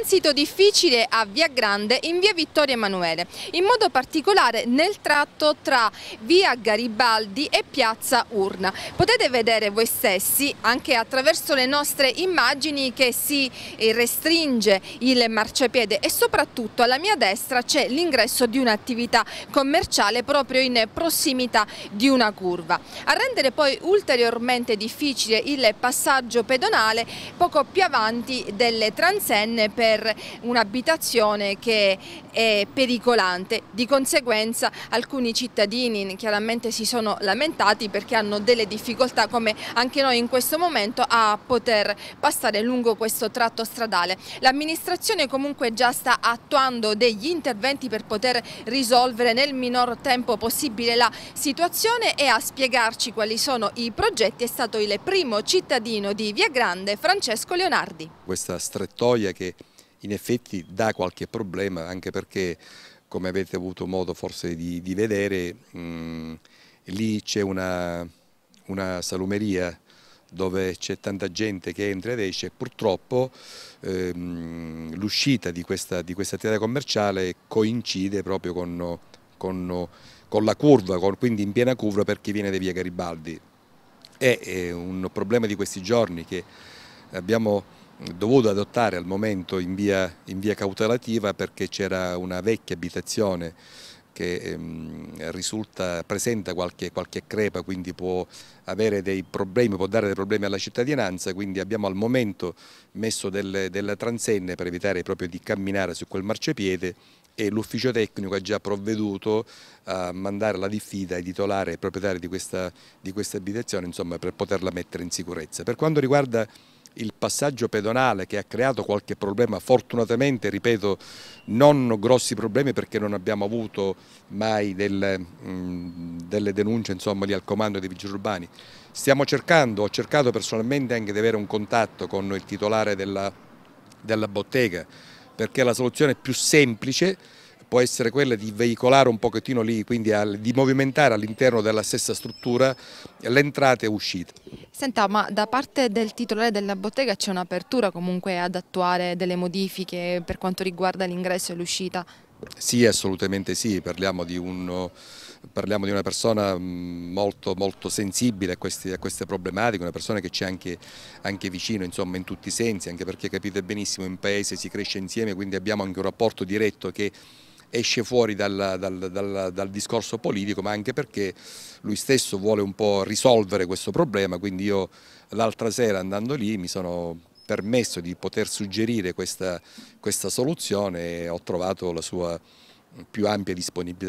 Transito difficile a Via Grande in Via Vittorio Emanuele, in modo particolare nel tratto tra Via Garibaldi e Piazza Urna. Potete vedere voi stessi anche attraverso le nostre immagini che si eh, restringe il marciapiede e soprattutto alla mia destra c'è l'ingresso di un'attività commerciale proprio in prossimità di una curva. A rendere poi ulteriormente difficile il passaggio pedonale poco più avanti delle transenne per per un'abitazione che è pericolante. Di conseguenza alcuni cittadini chiaramente si sono lamentati perché hanno delle difficoltà come anche noi in questo momento a poter passare lungo questo tratto stradale. L'amministrazione comunque già sta attuando degli interventi per poter risolvere nel minor tempo possibile la situazione e a spiegarci quali sono i progetti è stato il primo cittadino di Via Grande Francesco Leonardi. Questa strettoia che in effetti dà qualche problema anche perché come avete avuto modo forse di, di vedere mh, lì c'è una, una salumeria dove c'è tanta gente che entra ed esce, purtroppo ehm, l'uscita di questa, di questa attività commerciale coincide proprio con, con, con la curva, con, quindi in piena curva per chi viene da via Garibaldi. È, è eh, un problema di questi giorni che abbiamo dovuto adottare al momento in via, in via cautelativa perché c'era una vecchia abitazione che ehm, risulta, presenta qualche, qualche, crepa, quindi può avere dei problemi, può dare dei problemi alla cittadinanza, quindi abbiamo al momento messo delle, delle transenne per evitare proprio di camminare su quel marciapiede e l'ufficio tecnico ha già provveduto a mandare la diffida ai titolari e proprietari di questa, di questa abitazione insomma, per poterla mettere in sicurezza. Per quanto riguarda il passaggio pedonale che ha creato qualche problema, fortunatamente, ripeto, non grossi problemi perché non abbiamo avuto mai delle, mh, mm, delle denunce insomma, lì al comando dei vigili urbani. Stiamo cercando, ho cercato personalmente anche di avere un contatto con il titolare della, della bottega perché la soluzione più semplice può essere quella di veicolare un pochettino lì, quindi di movimentare all'interno della stessa struttura l'entrata e uscita. Senta, ma da parte del titolare della bottega c'è un'apertura comunque ad attuare delle modifiche per quanto riguarda l'ingresso e l'uscita? Sì, assolutamente sì, parliamo di, un, parliamo di una persona mm, molto, molto sensibile a queste, a queste, problematiche, una persona che c'è anche, anche, vicino insomma, in tutti i sensi, anche perché capite benissimo in paese si cresce insieme, quindi abbiamo anche un rapporto diretto che esce fuori dal, dal, dal, dal, discorso politico, ma anche perché lui stesso vuole un po' risolvere questo problema, quindi io l'altra sera andando lì mi sono permesso di poter suggerire questa, questa soluzione e ho trovato la sua più ampia disponibilità.